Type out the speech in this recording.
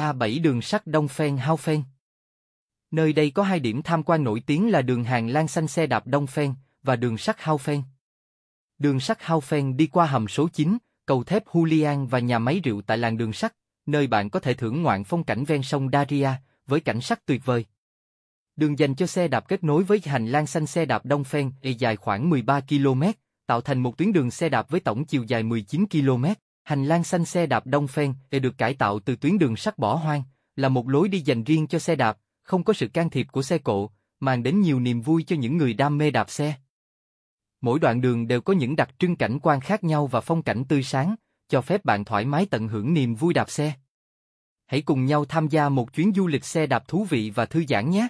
A7 đường sắt Đông Phen Hao Phen. Nơi đây có hai điểm tham quan nổi tiếng là đường hàng lan xanh xe đạp Đông Phen và đường sắt Hao Phen. Đường sắt Hao Phen đi qua hầm số 9, cầu thép Hulian và nhà máy rượu tại làng đường sắt, nơi bạn có thể thưởng ngoạn phong cảnh ven sông Daria với cảnh sắc tuyệt vời. Đường dành cho xe đạp kết nối với hành lang xanh xe đạp Đông Phen dài khoảng 13 km, tạo thành một tuyến đường xe đạp với tổng chiều dài 19 km. Hành lang xanh xe đạp Đông Phen để được cải tạo từ tuyến đường sắt bỏ hoang, là một lối đi dành riêng cho xe đạp, không có sự can thiệp của xe cộ, mang đến nhiều niềm vui cho những người đam mê đạp xe. Mỗi đoạn đường đều có những đặc trưng cảnh quan khác nhau và phong cảnh tươi sáng, cho phép bạn thoải mái tận hưởng niềm vui đạp xe. Hãy cùng nhau tham gia một chuyến du lịch xe đạp thú vị và thư giãn nhé!